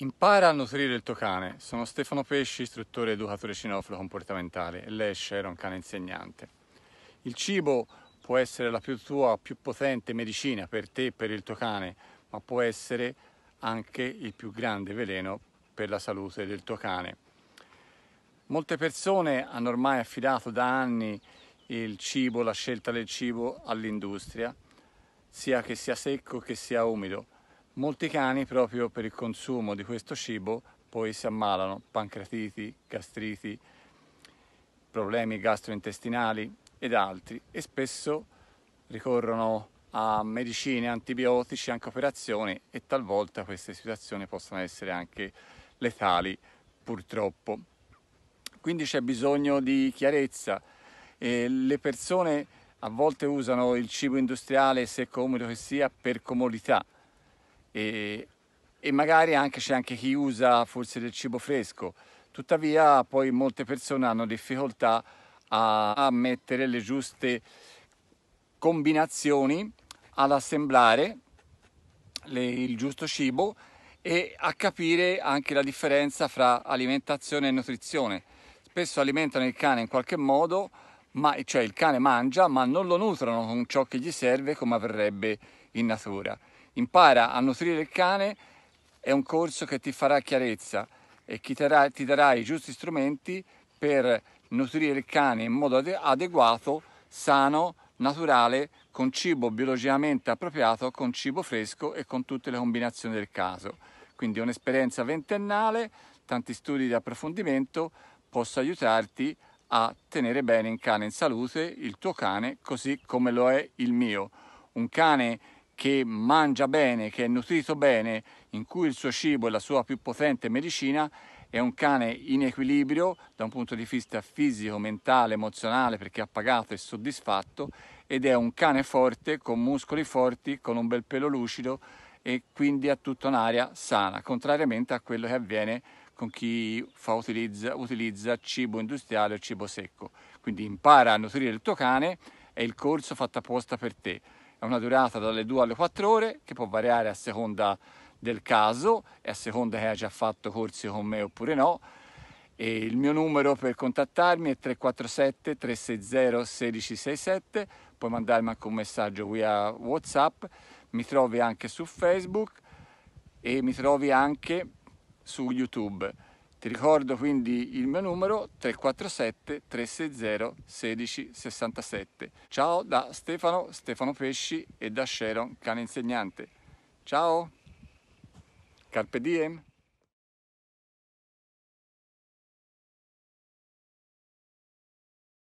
Impara a nutrire il tuo cane. Sono Stefano Pesci, istruttore educatore cinofilo comportamentale e lei è Sharon, cane insegnante. Il cibo può essere la più tua, più potente medicina per te e per il tuo cane, ma può essere anche il più grande veleno per la salute del tuo cane. Molte persone hanno ormai affidato da anni il cibo, la scelta del cibo all'industria, sia che sia secco che sia umido Molti cani proprio per il consumo di questo cibo poi si ammalano, pancreatiti, gastriti, problemi gastrointestinali ed altri e spesso ricorrono a medicine, antibiotici, anche operazioni e talvolta queste situazioni possono essere anche letali purtroppo. Quindi c'è bisogno di chiarezza. E le persone a volte usano il cibo industriale, se comodo che sia, per comodità e, e magari anche c'è anche chi usa forse del cibo fresco. Tuttavia poi molte persone hanno difficoltà a, a mettere le giuste combinazioni all'assemblare le, il giusto cibo e a capire anche la differenza fra alimentazione e nutrizione. Spesso alimentano il cane in qualche modo, ma, cioè il cane mangia, ma non lo nutrono con ciò che gli serve come avrebbe in natura. Impara a nutrire il cane è un corso che ti farà chiarezza e ti darà, ti darà i giusti strumenti per nutrire il cane in modo adeguato, sano, naturale, con cibo biologicamente appropriato, con cibo fresco e con tutte le combinazioni del caso. Quindi un'esperienza ventennale, tanti studi di approfondimento posso aiutarti a tenere bene in cane in salute il tuo cane così come lo è il mio. Un cane che mangia bene, che è nutrito bene, in cui il suo cibo è la sua più potente medicina, è un cane in equilibrio da un punto di vista fisico, mentale, emozionale, perché appagato e soddisfatto, ed è un cane forte, con muscoli forti, con un bel pelo lucido e quindi ha tutta un'aria sana, contrariamente a quello che avviene con chi fa, utilizza, utilizza cibo industriale o cibo secco. Quindi impara a nutrire il tuo cane, è il corso fatto apposta per te. È una durata dalle 2 alle 4 ore che può variare a seconda del caso e a seconda che hai già fatto corsi con me oppure no. E il mio numero per contattarmi è 347 360 1667, puoi mandarmi anche un messaggio via Whatsapp, mi trovi anche su Facebook e mi trovi anche su YouTube. Ti ricordo quindi il mio numero 347 360 1667. Ciao da Stefano, Stefano Pesci e da Sharon, cane insegnante. Ciao! Carpe diem!